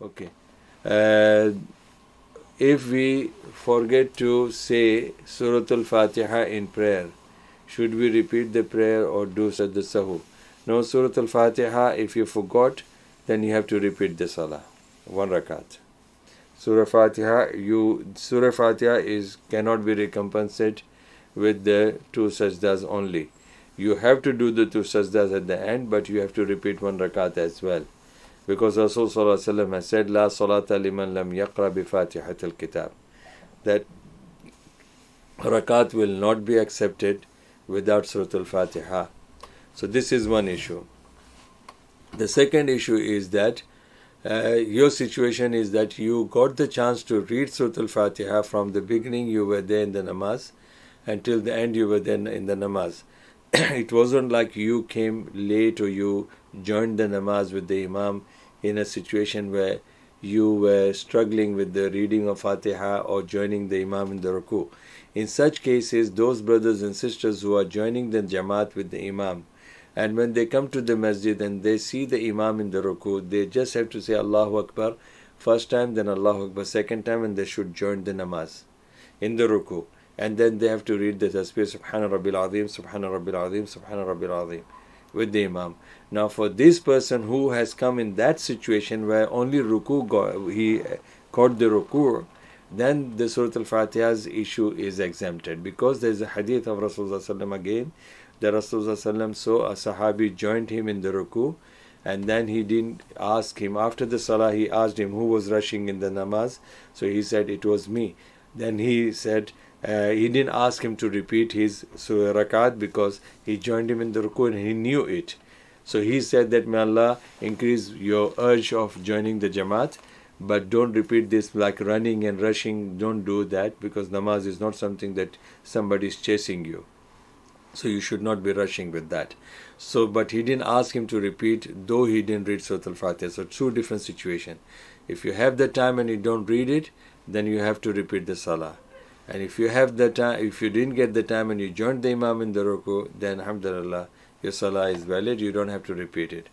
Okay. Uh, if we forget to say Surat al-Fatiha in prayer, should we repeat the prayer or do Sajda Sahu? No, Surat al-Fatiha, if you forgot, then you have to repeat the Salah, one rakat. Surah Fatiha, you Surah Fatiha is cannot be recompensed with the two sajdas only. You have to do the two sajdas at the end, but you have to repeat one rakat as well. Because Rasulullah has said, La salata liman lam yaqra bi fatihat al kitab. That rakat will not be accepted without Surah al Fatiha. So, this is one issue. The second issue is that uh, your situation is that you got the chance to read Surah al Fatiha from the beginning, you were there in the namaz, until the end, you were there in the namaz. it wasn't like you came late or you joined the namaz with the imam in a situation where you were struggling with the reading of Fatiha or joining the imam in the ruku. In such cases, those brothers and sisters who are joining the jamaat with the imam, and when they come to the masjid and they see the imam in the ruku, they just have to say Allahu Akbar first time, then Allahu Akbar second time, and they should join the namaz in the ruku and then they have to read the tasbih subhana rabbil azim subhana rabbil azim subhana rabbil azim with the imam now for this person who has come in that situation where only ruku got, he uh, caught the ruku then the Surat al-Fatiha's issue is exempted because there is a hadith of Rasulullah again the Rasulullah saw a sahabi joined him in the ruku and then he didn't ask him after the salah he asked him who was rushing in the namaz so he said it was me then he said uh, he didn't ask him to repeat his surah rakat because he joined him in the ruku and he knew it. So he said that may Allah increase your urge of joining the Jamaat but don't repeat this like running and rushing. Don't do that because namaz is not something that somebody is chasing you. So you should not be rushing with that. So, but he didn't ask him to repeat, though he didn't read Surah Al-Fatiha. So two different situation. If you have the time and you don't read it, then you have to repeat the salah. And if you have the time, if you didn't get the time and you joined the Imam in the ruku, then alhamdulillah, your salah is valid, you don't have to repeat it.